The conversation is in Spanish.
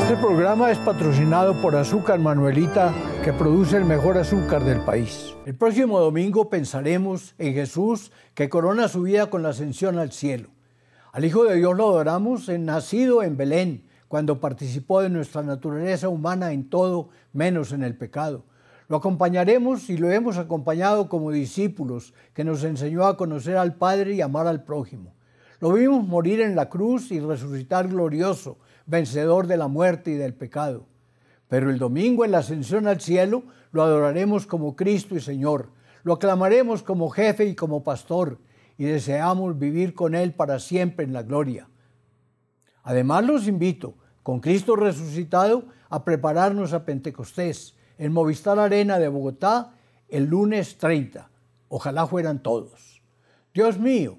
Este programa es patrocinado por Azúcar Manuelita, que produce el mejor azúcar del país. El próximo domingo pensaremos en Jesús que corona su vida con la ascensión al cielo. Al Hijo de Dios lo adoramos nacido en Belén, cuando participó de nuestra naturaleza humana en todo, menos en el pecado. Lo acompañaremos y lo hemos acompañado como discípulos que nos enseñó a conocer al Padre y amar al prójimo. Lo vimos morir en la cruz y resucitar glorioso, vencedor de la muerte y del pecado. Pero el domingo en la ascensión al cielo lo adoraremos como Cristo y Señor, lo aclamaremos como jefe y como pastor, y deseamos vivir con Él para siempre en la gloria. Además los invito, con Cristo resucitado, a prepararnos a Pentecostés en Movistar Arena de Bogotá el lunes 30. Ojalá fueran todos. Dios mío,